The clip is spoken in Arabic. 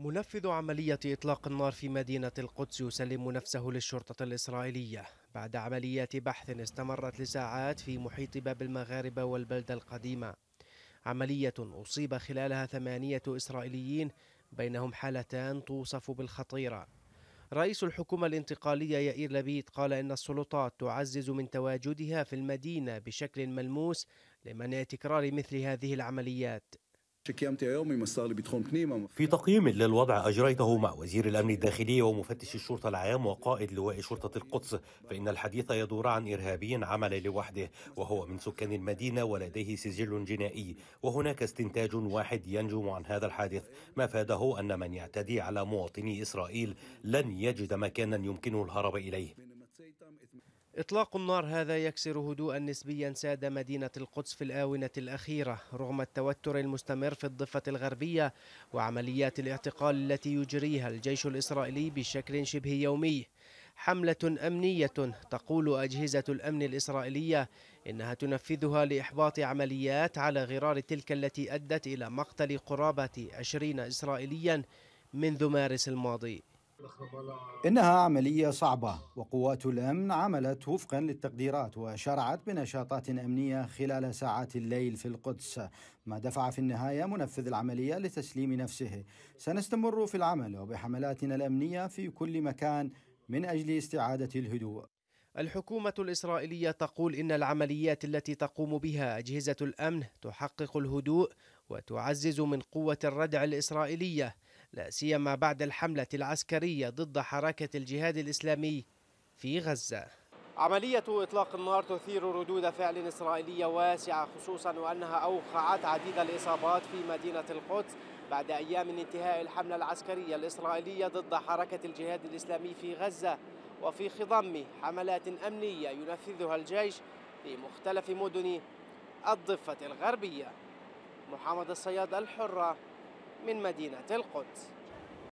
منفذ عملية إطلاق النار في مدينة القدس يسلم نفسه للشرطة الإسرائيلية بعد عمليات بحث استمرت لساعات في محيط باب المغاربة والبلدة القديمة عملية أصيب خلالها ثمانية إسرائيليين بينهم حالتان توصف بالخطيرة رئيس الحكومة الانتقالية يائير لبيد قال إن السلطات تعزز من تواجدها في المدينة بشكل ملموس لمنع تكرار مثل هذه العمليات في تقييم للوضع أجريته مع وزير الأمن الداخلي ومفتش الشرطة العام وقائد لواء شرطة القدس فإن الحديث يدور عن إرهابي عمل لوحده وهو من سكان المدينة ولديه سجل جنائي وهناك استنتاج واحد ينجم عن هذا الحادث ما فاده أن من يعتدي على مواطني إسرائيل لن يجد مكانا يمكنه الهرب إليه إطلاق النار هذا يكسر هدوءا نسبيا ساد مدينة القدس في الآونة الأخيرة رغم التوتر المستمر في الضفة الغربية وعمليات الاعتقال التي يجريها الجيش الإسرائيلي بشكل شبه يومي حملة أمنية تقول أجهزة الأمن الإسرائيلية إنها تنفذها لإحباط عمليات على غرار تلك التي أدت إلى مقتل قرابة 20 إسرائيليا منذ مارس الماضي إنها عملية صعبة وقوات الأمن عملت وفقا للتقديرات وشرعت بنشاطات أمنية خلال ساعات الليل في القدس ما دفع في النهاية منفذ العملية لتسليم نفسه سنستمر في العمل وبحملاتنا الأمنية في كل مكان من أجل استعادة الهدوء الحكومة الإسرائيلية تقول إن العمليات التي تقوم بها أجهزة الأمن تحقق الهدوء وتعزز من قوة الردع الإسرائيلية لا سيما بعد الحملة العسكرية ضد حركة الجهاد الإسلامي في غزة عملية إطلاق النار تثير ردود فعل إسرائيلية واسعة خصوصا وأنها أوقعت عديد الإصابات في مدينة القدس بعد أيام من انتهاء الحملة العسكرية الإسرائيلية ضد حركة الجهاد الإسلامي في غزة وفي خضم حملات أمنية ينفذها الجيش في مختلف مدن الضفة الغربية محمد الصياد الحرة من مدينة القدس